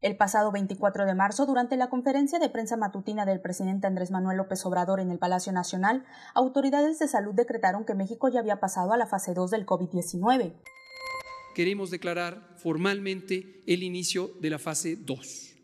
El pasado 24 de marzo, durante la conferencia de prensa matutina del presidente Andrés Manuel López Obrador en el Palacio Nacional, autoridades de salud decretaron que México ya había pasado a la fase 2 del COVID-19. Queremos declarar formalmente el inicio de la fase 2.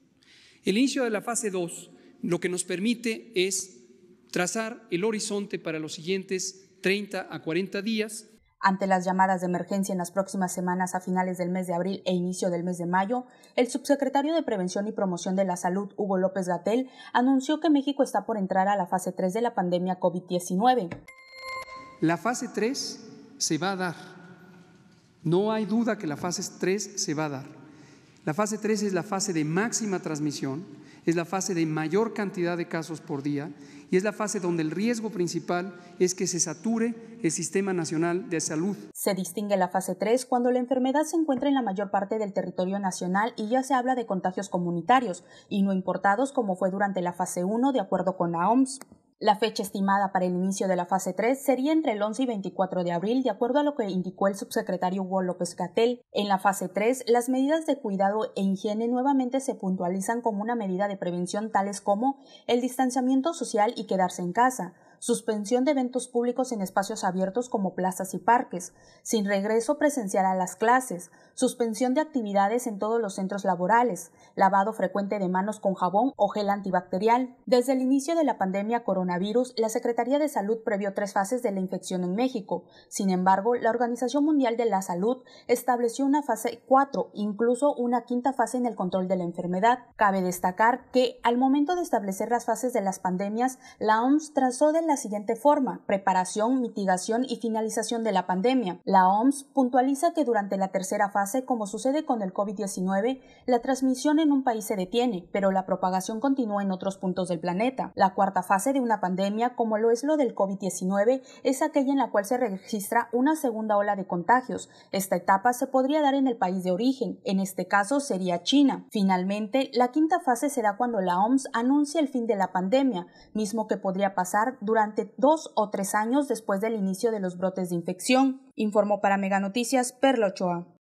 El inicio de la fase 2 lo que nos permite es trazar el horizonte para los siguientes 30 a 40 días ante las llamadas de emergencia en las próximas semanas a finales del mes de abril e inicio del mes de mayo, el subsecretario de Prevención y Promoción de la Salud, Hugo López Gatel, anunció que México está por entrar a la fase 3 de la pandemia COVID-19. La fase 3 se va a dar. No hay duda que la fase 3 se va a dar. La fase 3 es la fase de máxima transmisión es la fase de mayor cantidad de casos por día y es la fase donde el riesgo principal es que se sature el Sistema Nacional de Salud. Se distingue la fase 3 cuando la enfermedad se encuentra en la mayor parte del territorio nacional y ya se habla de contagios comunitarios y no importados como fue durante la fase 1 de acuerdo con la OMS. La fecha estimada para el inicio de la fase 3 sería entre el 11 y 24 de abril, de acuerdo a lo que indicó el subsecretario Hugo López Catel. En la fase 3, las medidas de cuidado e higiene nuevamente se puntualizan como una medida de prevención tales como el distanciamiento social y quedarse en casa, suspensión de eventos públicos en espacios abiertos como plazas y parques, sin regreso presencial a las clases, suspensión de actividades en todos los centros laborales, lavado frecuente de manos con jabón o gel antibacterial. Desde el inicio de la pandemia coronavirus, la Secretaría de Salud previó tres fases de la infección en México. Sin embargo, la Organización Mundial de la Salud estableció una fase 4, incluso una quinta fase en el control de la enfermedad. Cabe destacar que, al momento de establecer las fases de las pandemias, la OMS trazó de la siguiente forma, preparación, mitigación y finalización de la pandemia. La OMS puntualiza que durante la tercera fase, como sucede con el COVID-19, la transmisión en un país se detiene, pero la propagación continúa en otros puntos del planeta. La cuarta fase de una pandemia, como lo es lo del COVID-19, es aquella en la cual se registra una segunda ola de contagios. Esta etapa se podría dar en el país de origen, en este caso sería China. Finalmente, la quinta fase será cuando la OMS anuncia el fin de la pandemia, mismo que podría pasar durante durante dos o tres años después del inicio de los brotes de infección, informó para Meganoticias Perlochoa. Ochoa.